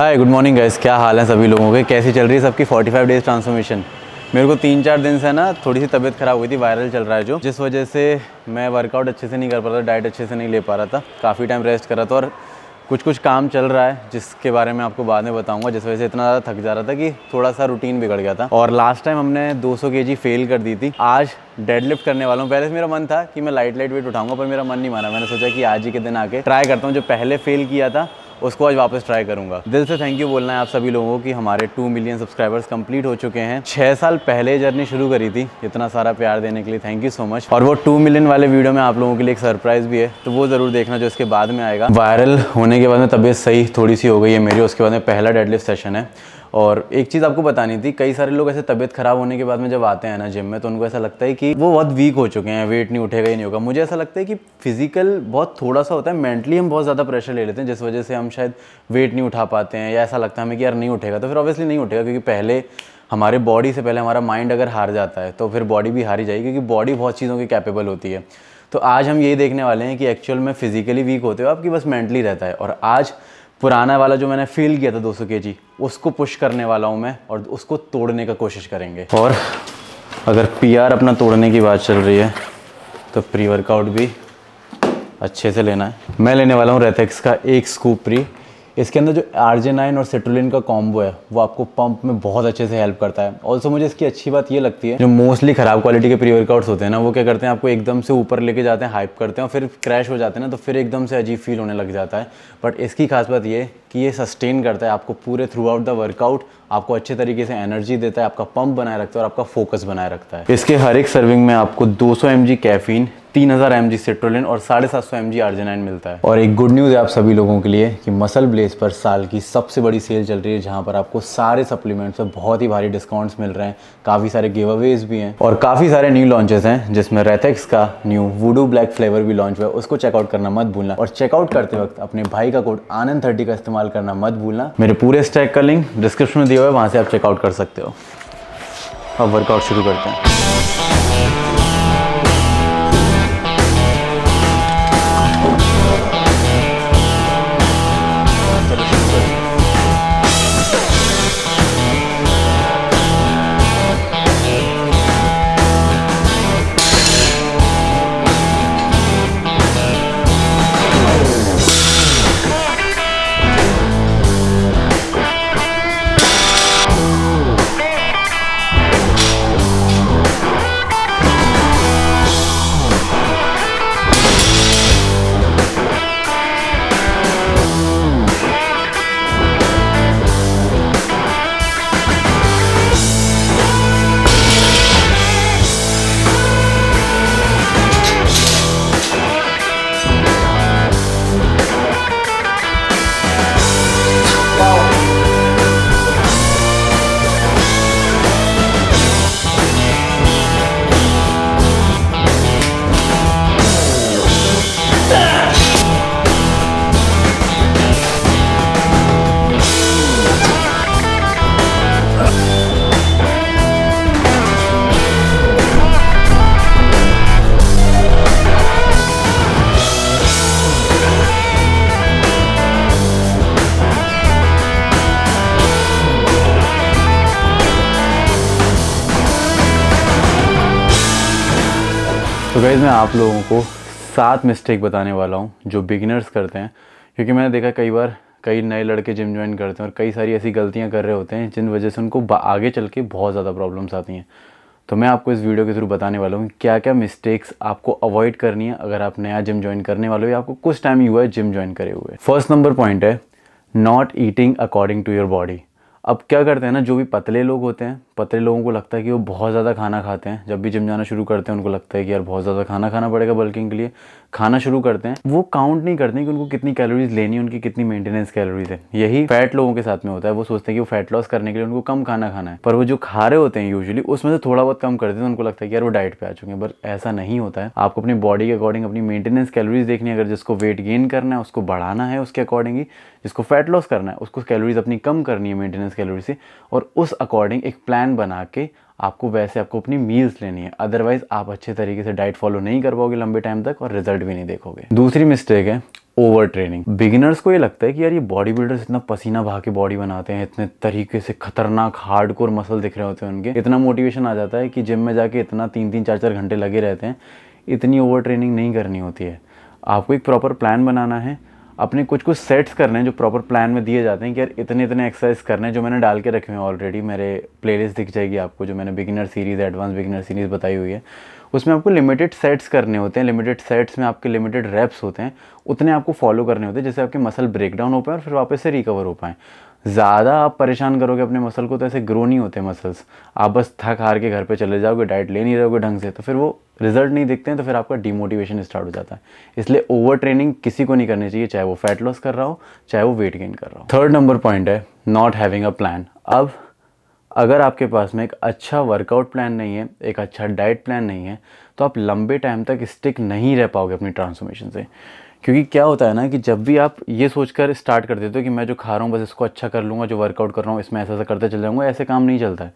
hi good morning guys क्या हाल है सभी लोगों के कैसी चल रही है सबकी 45 डेज़ ट्रांसफॉर्मेशन मेरे को तीन चार दिन से ना थोड़ी सी तबीयत ख़राब हुई थी वायरल चल रहा है जो जिस वजह से मैं वर्कआउट अच्छे से नहीं कर पा रहा था डाइट अच्छे से नहीं ले पा रहा था काफ़ी टाइम रेस्ट कर रहा था और कुछ कुछ काम चल रहा है जिसके बारे में आपको बाद में बताऊंगा जिस वजह से इतना ज़्यादा थक जा रहा था कि थोड़ा सा रूटीन बिगड़ गया था और लास्ट टाइम हमने 200 सौ फेल कर दी थी आज डेडलिफ्ट करने वाला हूँ पहले से मेरा मन था कि मैं लाइट लाइट वेट उठाऊंगा पर मेरा मन नहीं माना मैंने सोचा कि आज ही के दिन आके ट्राई करता हूँ जो पहले फेल किया था उसको आज वापस ट्राई करूंगा दिल से थैंक यू बोलना है आप सभी लोगों को कि हमारे टू मिलियन सब्सक्राइबर्स कंप्लीट हो चुके हैं छह साल पहले जर्नी शुरू करी थी इतना सारा प्यार देने के लिए थैंक यू सो मच और वो टू मिलियन वाले वीडियो में आप लोगों के लिए एक सरप्राइज़ भी है तो वो ज़रूर देखना जो इसके बाद में आएगा वायरल होने के बाद में तबियत सही थोड़ी सी हो गई है मेरी उसके बाद में पहला डेडलिफ्ट सेशन है और एक चीज़ आपको बतानी थी कई सारे लोग ऐसे तबियत ख़राब होने के बाद में जब आते हैं ना जिम में तो उनको ऐसा लगता है कि वो बहुत वीक हो चुके हैं वेट नहीं उठेगा ही नहीं होगा मुझे ऐसा लगता है कि फिजिकल बहुत थोड़ा सा होता है मेंटली हम बहुत ज़्यादा प्रेशर ले लेते हैं जिस वजह से हम शायद वेट नहीं उठा पाते हैं या ऐसा लगता है हमें कि यार नहीं उठेगा तो फिर ऑब्वियसली नहीं उठेगा क्योंकि पहले हमारे बॉडी से पहले हमारा माइंड अगर हार जाता है तो फिर बॉडी भी हारी जाएगी क्योंकि बॉडी बहुत चीज़ों की कैपेबल होती है तो आज हम यही देखने वाले हैं कि एक्चुअल में फिजिकली वीक होते हो आपकी बस मेंटली रहता है और आज पुराना वाला जो मैंने फील किया था 200 केजी उसको पुश करने वाला हूँ मैं और उसको तोड़ने का कोशिश करेंगे और अगर पीआर अपना तोड़ने की बात चल रही है तो प्री वर्कआउट भी अच्छे से लेना है मैं लेने वाला हूँ रेथेक्स का एक स्कूप प्री इसके अंदर जो नाइन और सेट्रोलिन का कॉम्बो है वो आपको पंप में बहुत अच्छे से हेल्प करता है ऑल्सो मुझे इसकी अच्छी बात ये लगती है जो मोस्टली खराब क्वालिटी के प्री वर्कआउट्स होते हैं ना वो क्या करते हैं आपको एकदम से ऊपर लेके जाते हैं हाइप करते हैं और फिर क्रैश हो जाते हैं ना तो फिर एकदम से अजीब फील होने लग जाता है बट इसकी खास बात ये कि ये सस्टेन करता है आपको पूरे थ्रू आउट द वर्कआउट आपको अच्छे तरीके से एनर्जी देता है आपका पंप बनाए रखता है और आपका फोकस बनाए रखता है इसके हर एक सर्विंग में आपको 200 सौ एम जी कैफीन तीन हज़ार एम जी सिट्रोलिन और साढ़े सात सौ एम जी आर्जेनाइन मिलता है और एक गुड न्यूज़ है आप सभी लोगों के लिए कि मसल ब्लेस पर साल की सबसे बड़ी सेल चल रही है जहां पर आपको सारे सप्लीमेंट्स पर बहुत ही भारी डिस्काउंट्स मिल रहे हैं काफ़ी सारे गिव अवेज भी हैं और काफ़ी सारे न्यू लॉन्चेस हैं जिसमें रेथेक्स का न्यू वुडू ब्लैक फ्लेवर भी लॉन्च हुआ है उसको चेकआउट करना मत भूलना और चेकआउट करते वक्त अपने भाई का कोड आनंद थर्टी का इस्तेमाल इस्तेमाल करना मत भूलना मेरे पूरे स्टैक का लिंक डिस्क्रिप्शन में दिया हुआ है वहाँ से आप चेकआउट कर सकते हो अब वर्कआउट शुरू करते हैं तो गैज़ मैं आप लोगों को सात मिस्टेक बताने वाला हूँ जो बिगिनर्स करते हैं क्योंकि मैंने देखा कई बार कई नए लड़के जिम ज्वाइन करते हैं और कई सारी ऐसी गलतियाँ कर रहे होते हैं जिन वजह से उनको आगे चल के बहुत ज़्यादा प्रॉब्लम्स आती हैं तो मैं आपको इस वीडियो के थ्रू बताने वाला हूँ क्या क्या मिस्टेक्स आपको अवॉइड करनी है अगर आप नया जिम ज्वाइन करने वाले हो या आपको कुछ टाइम ही हुआ है जिम ज्वाइन करे हुए फर्स्ट नंबर पॉइंट है not eating according to your body अब क्या करते हैं ना जो भी पतले लोग होते हैं पतले लोगों को लगता है कि वो बहुत ज़्यादा खाना खाते हैं जब भी जिम जाना शुरू करते हैं उनको लगता है कि यार बहुत ज़्यादा खाना खाना पड़ेगा बल्किंग के लिए खाना शुरू करते हैं वो काउंट नहीं करते हैं कि उनको कितनी कैलोरीज लेनी है उनकी कितनी मेंटेनेंस कैलोरीज है यही फैट लोगों के साथ में होता है वो सोचते हैं कि वो फैट लॉस करने के लिए उनको कम खाना खाना है पर वो जो खा रहे होते हैं यूजुअली उसमें से थोड़ा बहुत कम करते हैं तो उनको लगता है कि यार वो डाइट पे आ चुके हैं पर ऐसा नहीं होता है आपको अपनी बॉडी के अकॉर्डिंग अपनी मेंटेनेंस कैलोरीज देखनी है अगर जिसको वेट गेन करना है उसको बढ़ाना है उसके अकॉर्डिंग ही जिसको फैट लॉस करना है उसको कैलोरीज अपनी कम करनी है मेंटेनेंस कैलोरी से और उस अकॉर्डिंग एक प्लान बना के आपको वैसे आपको अपनी मील्स लेनी है अदरवाइज़ आप अच्छे तरीके से डाइट फॉलो नहीं कर पाओगे लंबे टाइम तक और रिजल्ट भी नहीं देखोगे दूसरी मिस्टेक है ओवर ट्रेनिंग बिगिनर्स को ये लगता है कि यार ये बॉडी बिल्डर्स इतना पसीना भा के बॉडी बनाते हैं इतने तरीके से खतरनाक हार्ड कोर मसल दिख रहे होते हैं उनके इतना मोटिवेशन आ जाता है कि जिम में जाके इतना तीन तीन चार चार घंटे लगे रहते हैं इतनी ओवर ट्रेनिंग नहीं करनी होती है आपको एक प्रॉपर प्लान बनाना है अपने कुछ कुछ सेट्स करने हैं जो प्रॉपर प्लान में दिए जाते हैं कि यार इतने इतने एक्सरसाइज करने हैं जो मैंने डाल के रखे हुए हैं ऑलरेडी मेरे प्लेलिस्ट दिख जाएगी आपको जो मैंने beginner series advance beginner series बताई हुई है उसमें आपको लिमिटेड सेट्स करने होते हैं लिमिटेड सेट्स में आपके लिमिटेड रेप्स होते हैं उतने आपको फॉलो करने होते हैं जिससे आपके मसल ब्रेक डाउन हो पाए और फिर वापस से रिकवर हो पाएँ ज़्यादा आप परेशान करोगे अपने मसल को तो ऐसे ग्रो नहीं होते मसल्स आप बस थक हार के घर पे चले जाओगे डाइट ले नहीं रहोगे ढंग से तो फिर वो रिजल्ट नहीं दिखते हैं तो फिर आपका डिमोटिवेशन स्टार्ट हो जाता है इसलिए ओवर ट्रेनिंग किसी को नहीं करनी चाहिए चाहे वो फैट लॉस कर रहा हो चाहे वो वेट गेन कर रहा हो थर्ड नंबर पॉइंट है नॉट हैविंग अ प्लान अब अगर आपके पास में एक अच्छा वर्कआउट प्लान नहीं है एक अच्छा डाइट प्लान नहीं है तो आप लंबे टाइम तक स्टिक नहीं रह पाओगे अपनी ट्रांसफॉर्मेशन से क्योंकि क्या होता है ना कि जब भी आप ये सोचकर स्टार्ट कर देते हो तो कि मैं जो खा रहा हूँ बस इसको अच्छा कर लूँगा जो वर्कआउट कर रहा हूँ इसमें ऐसा ऐसा करते चल जाऊँगा ऐसे काम नहीं चलता है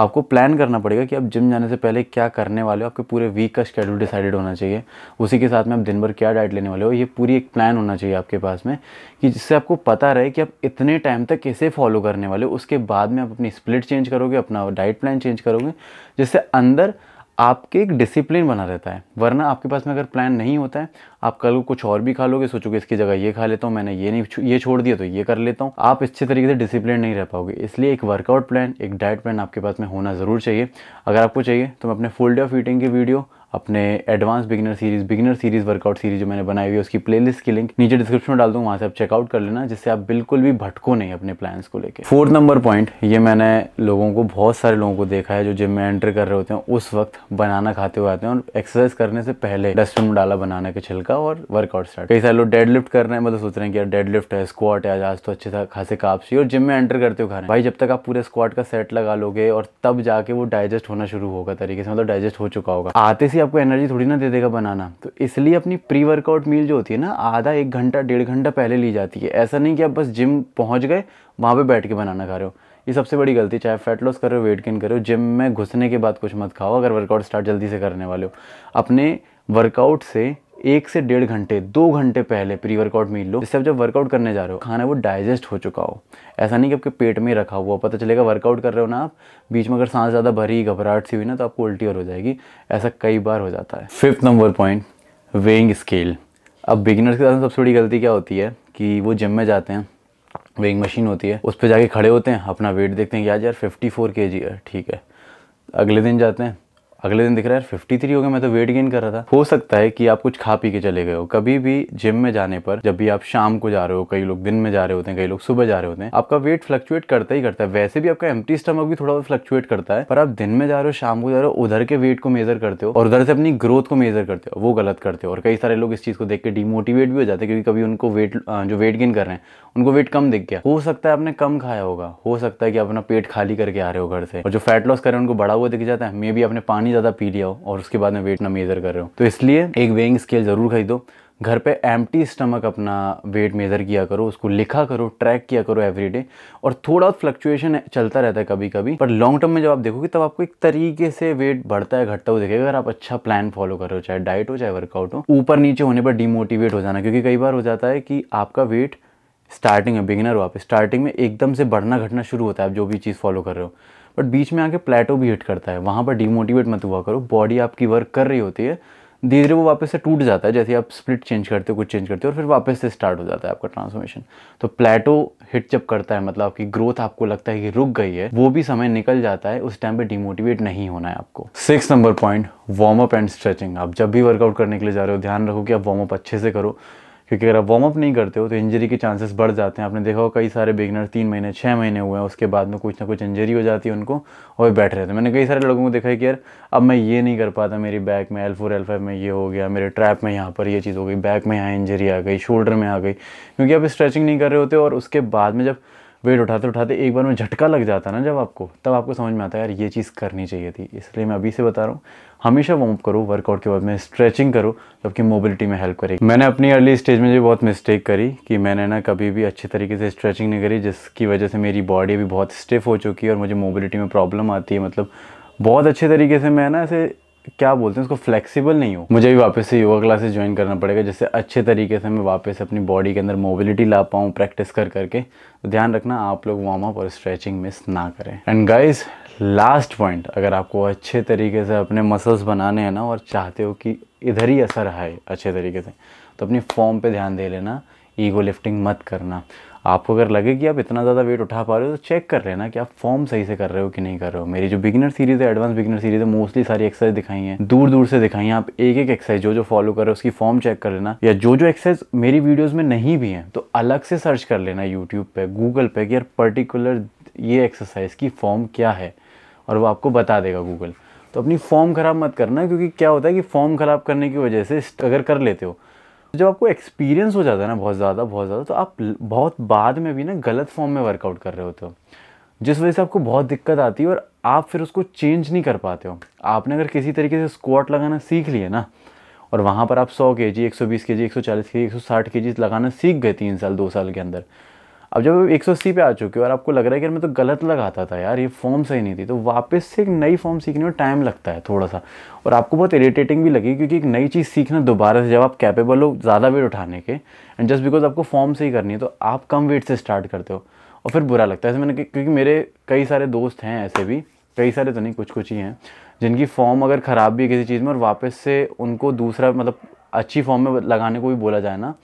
आपको प्लान करना पड़ेगा कि आप जिम जाने से पहले क्या करने वाले हो आपके पूरे वीक का शेड्यूल डिसाइडेड होना चाहिए उसी के साथ में आप दिन भर क्या डाइट लेने वाले हो ये पूरी एक प्लान होना चाहिए आपके पास में कि जिससे आपको पता रहे कि आप इतने टाइम तक कैसे फॉलो करने वाले हो उसके बाद में आप अपनी स्प्लिट चेंज करोगे अपना डाइट प्लान चेंज करोगे जिससे अंदर आपके एक डिसिप्लिन बना रहता है वरना आपके पास में अगर प्लान नहीं होता है आप कल को कुछ और भी खा लोगे सोचोगे इसकी जगह ये खा लेता हूँ मैंने ये नहीं ये छोड़ दिया तो ये कर लेता हूँ आप अच्छे तरीके से डिसिप्लिन नहीं रह पाओगे इसलिए एक वर्कआउट प्लान एक डाइट प्लान आपके पास में होना ज़रूर चाहिए अगर आपको चाहिए तो मैं अपने फुल डे ऑफ ईटिंग की वीडियो अपने advance beginner series beginner series workout series जो मैंने बनाई हुई है उसकी प्लेलिस्ट की लिंक नीचे डिस्क्रिप्शन में डाल दूँ वहाँ से आप चेकआउट कर लेना जिससे आप बिल्कुल भी भटको नहीं अपने प्लान्स को लेकर फोर्थ नंबर पॉइंट ये मैंने लोगों को बहुत सारे लोगों को देखा है जो जिम में एंटर कर रहे होते हैं उस वक्त बनाना खाते हुए आते हैं और एक्सरसाइज करने से पहले डस्टबिन में डाला बनाना के छिलका और वर्कआउट स्टार्ट कई सारे लोग डेड कर रहे हैं मतलब सोच रहे हैं कि यार डेड है स्क्वाट है आज तो अच्छे खासे काप्स चाहिए और जिम में एंटर करते हो खा रहे हैं भाई जब तक आप पूरे स्क्वाट का सेट लगा लोगे और तब जाके वो डाइजेस्ट होना शुरू होगा तरीके से मतलब डाइजेस्ट हो चुका होगा आते से आपको एनर्जी थोड़ी ना दे देगा बनाना तो इसलिए अपनी प्री वर्कआउट मील जो होती है ना आधा एक घंटा डेढ़ घंटा पहले ली जाती है ऐसा नहीं कि आप बस जिम पहुँच गए वहाँ पर बैठ के बनाना खा रहे हो ये सबसे बड़ी गलती चाहे फैट लॉस कर रहे हो वेट गेन करो जिम में घुसने के बाद कुछ मत खाओ अगर वर्कआउट स्टार्ट जल्दी से करने वाले हो अपने वर्कआउट से एक से डेढ़ घंटे दो घंटे पहले प्री वर्कआउट मील लो जिससे आप जब वर्कआउट करने जा रहे हो खाना वो डाइजेस्ट हो चुका हो ऐसा नहीं कि आपके पेट में रखा हुआ पता चलेगा वर्कआउट कर रहे हो ना आप बीच में अगर सांस ज़्यादा भरी घबराहट सी हुई ना तो आपको उल्टी और हो जाएगी ऐसा कई बार हो जाता है fifth number point weighing scale अब बिगिनर्स के साथ सबसे बड़ी गलती क्या होती है कि वो जिम में जाते हैं वेइंग मशीन होती है उस पर जाके खड़े होते हैं अपना वेट देखते हैं कि आज यार फिफ्टी फोर के जी है ठीक है अगले दिन जाते हैं अगले दिन दिख रहा है फिफ्टी थ्री हो गया मैं तो वेट गेन कर रहा था हो सकता है कि आप कुछ खा पी के चले गए हो कभी भी जिम में जाने पर जब भी आप शाम को जा रहे हो कई लोग दिन में जा रहे होते हैं कई लोग सुबह जा रहे होते हैं आपका वेट फ्लक्चुएट करता ही करता है वैसे भी आपका एम्प्टी स्टमक भी थोड़ा बहुत फ्लक्चुएट करता है पर आप दिन में जा रहे हो शाम को जा रहे हो उधर के वेट को मेजर करते हो और उधर से अपनी ग्रोथ को मेजर करते हो वो गलत करते हो और कई सारे लोग इस चीज़ को देख के डिमोटिवेट भी हो जाते हैं क्योंकि कभी उनको वेट जो वेट गेन कर रहे हैं उनको वेट कम दिख गया हो सकता है आपने कम खाया होगा हो सकता है कि आप अपना पेट खाली करके आ रहे हो घर से और जो फैट लॉस कर रहे हैं उनको बढ़ा हुआ दिख जाता है मे भी आपने पानी पानी ज़्यादा पी लिया हो और उसके बाद में वेट ना मेज़र कर रहे हो तो इसलिए एक वेइंग स्केल ज़रूर खरीदो घर पे एम्प्टी स्टमक अपना वेट मेज़र किया करो उसको लिखा करो ट्रैक किया करो एवरीडे और थोड़ा बहुत फ्लक्चुएशन चलता रहता है कभी कभी पर लॉन्ग टर्म में जब आप देखोगे तब आपको एक तरीके से वेट बढ़ता है घटता हुआ दिखेगा अगर आप अच्छा प्लान फॉलो करो चाहे डाइट हो चाहे वर्कआउट हो ऊपर नीचे होने पर डिमोटिवेट हो जाना क्योंकि कई बार हो जाता है कि आपका वेट स्टार्टिंग में बिगिनर हो आप स्टार्टिंग में एकदम से बढ़ना घटना शुरू होता है आप जो भी चीज़ फॉलो कर रहे हो बट बीच में आके प्लेटो भी हिट करता है वहाँ पर डीमोटिवेट मत हुआ करो बॉडी आपकी वर्क कर रही होती है धीरे धीरे वो वापस से टूट जाता है जैसे आप स्प्लिट चेंज करते हो कुछ चेंज करते हो और फिर वापस से स्टार्ट हो जाता है आपका ट्रांसफॉर्मेशन तो प्लेटो हिट जब करता है मतलब आपकी ग्रोथ आपको लगता है कि रुक गई है वो भी समय निकल जाता है उस टाइम पे डिमोटिवेट नहीं होना है आपको six number point warm up and stretching आप जब भी वर्कआउट करने के लिए जा रहे हो ध्यान रखो कि आप वार्म अप अच्छे से करो क्योंकि अगर आप वार्म अप नहीं करते हो तो इंजरी के चांसेस बढ़ जाते हैं आपने देखा हो कई सारे बिगनर तीन महीने छः महीने हुए हैं उसके बाद में कुछ ना कुछ इंजरी हो जाती है उनको और बैठ रहे थे मैंने कई सारे लोगों को देखा है कि यार अब मैं ये नहीं कर पाता मेरी बैक में एल फोर एल फाइव में ये हो गया मेरे ट्रैप में यहाँ पर ये चीज़ हो गई बैक में यहाँ इंजरी आ गई शोल्डर में आ गई क्योंकि आप स्ट्रेचिंग नहीं कर रहे होते और उसके बाद में जब वेट उठाते उठाते एक बार में झटका लग जाता ना जब आपको तब आपको समझ में आता है यार ये चीज़ करनी चाहिए थी इसलिए मैं अभी से बता रहा हूँ हमेशा वार्म करो वर्कआउट के बाद में स्ट्रेचिंग करो जबकि मोबिलिटी में हेल्प करेगी मैंने अपनी अर्ली स्टेज में जो बहुत मिस्टेक करी कि मैंने ना कभी भी अच्छे तरीके से स्ट्रेचिंग नहीं करी जिसकी वजह से मेरी बॉडी भी बहुत स्टिफ हो चुकी है और मुझे मोबिलिटी में प्रॉब्लम आती है मतलब बहुत अच्छे तरीके से मैं ना ऐसे क्या बोलते हैं उसको फ्लेक्सिबल नहीं हो मुझे भी वापस से योगा क्लासेस ज्वाइन करना पड़ेगा जिससे अच्छे तरीके से मैं वापस अपनी बॉडी के अंदर मोबिलिटी ला पाऊँ प्रैक्टिस कर करके तो ध्यान रखना आप लोग वार्म अप और स्ट्रेचिंग मिस ना करें एंड गाइज लास्ट पॉइंट अगर आपको अच्छे तरीके से अपने मसल्स बनाने हैं ना और चाहते हो कि इधर ही असर आए अच्छे तरीके से तो अपनी फॉर्म पर ध्यान दे लेना ईगो लिफ्टिंग मत करना आपको अगर लगे कि आप इतना ज़्यादा वेट उठा पा रहे हो तो चेक कर लेना कि आप फॉर्म सही से कर रहे हो कि नहीं कर रहे हो मेरी जो बिगिनर सीरीज़ है एडवांस बिगिनर सीरीज़ है मोस्टली सारी एक्सरसाइज दिखाई है दूर दूर से दिखाई है आप एक एक एक्सरसाइज जो जो फॉलो कर रहे हो उसकी फॉर्म चेक कर लेना या जो जो एक्सरसाइज मेरी वीडियोज़ में नहीं भी है तो अलग से सर्च कर लेना यूट्यूब पर गूगल पर कि यार पर्टिकुलर ये एक्सरसाइज की फॉर्म क्या है और वो आपको बता देगा गूगल तो अपनी फॉर्म ख़राब मत करना क्योंकि क्या होता है कि फॉर्म ख़राब करने की वजह से अगर कर लेते हो जब आपको एक्सपीरियंस हो जाता है ना बहुत ज़्यादा बहुत ज़्यादा तो आप बहुत बाद में भी ना गलत फॉर्म में वर्कआउट कर रहे होते हो जिस वजह से आपको बहुत दिक्कत आती है और आप फिर उसको चेंज नहीं कर पाते हो आपने अगर किसी तरीके से स्क्वाट लगाना सीख लिया ना और वहाँ पर आप 100 के जी एक सौ बीस के जी एक सौ चालीस के जी एक सौ साठ के जी लगाना सीख गए तीन साल दो साल के अंदर अब जब एक सौ अस्सी पे आ चुके हो और आपको लग रहा है कि मैं तो गलत लगाता था यार ये फॉर्म सही नहीं थी तो वापस से एक नई फॉर्म सीखने में टाइम लगता है थोड़ा सा और आपको बहुत इरीटेटिंग भी लगी क्योंकि एक नई चीज़ सीखना दोबारा से जब आप कैपेबल हो ज़्यादा वेट उठाने के एंड जस्ट बिकॉज आपको फॉर्म सही करनी है तो आप कम वेट से स्टार्ट करते हो और फिर बुरा लगता है ऐसे मैंने क्योंकि मेरे कई सारे दोस्त हैं ऐसे भी कई सारे तो नहीं कुछ कुछ ही हैं जिनकी फॉर्म अगर ख़राब भी है किसी चीज़ में और वापस से उनको दूसरा मतलब अच्छी फॉर्म में लगाने को भी बोला जाए ना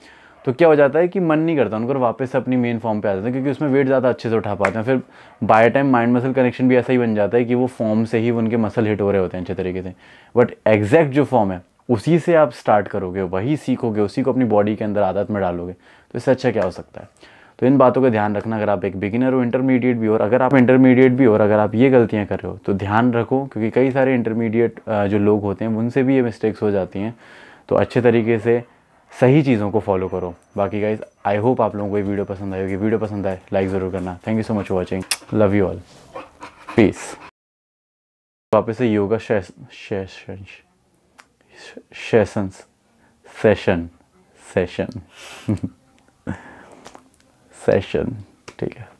तो क्या हो जाता है कि मन नहीं करता उनको वापस अपनी मेन फॉर्म पे आ जाते हैं क्योंकि उसमें वेट ज़्यादा अच्छे से उठा पाते हैं फिर by time mind muscle connection भी ऐसा ही बन जाता है कि वो फॉर्म से ही उनके मसल हिट हो रहे होते हैं अच्छे तरीके से बट एग्जैक्ट जो फॉर्म है उसी से आप स्टार्ट करोगे वही सीखोगे उसी को अपनी बॉडी के अंदर आदत में डालोगे तो इससे अच्छा क्या हो सकता है तो इन बातों का ध्यान रखना अगर आप एक बिगिनर हो इंटरमीडिएट भी हो और अगर आप इंटरमीडिएट भी हो और अगर आप ये गलतियाँ कर रहे हो तो ध्यान रखो क्योंकि कई सारे इंटरमीडिएट जो लोग होते हैं उनसे भी ये मिस्टेक्स हो जाती हैं तो अच्छे तरीके से सही चीज़ों को फॉलो करो बाकी गाइज आई होप आप लोगों को ये वीडियो पसंद आए होगी वीडियो पसंद आए लाइक ज़रूर करना thank you so much for watching love you all peace वापस से yoga session session session session session ठीक है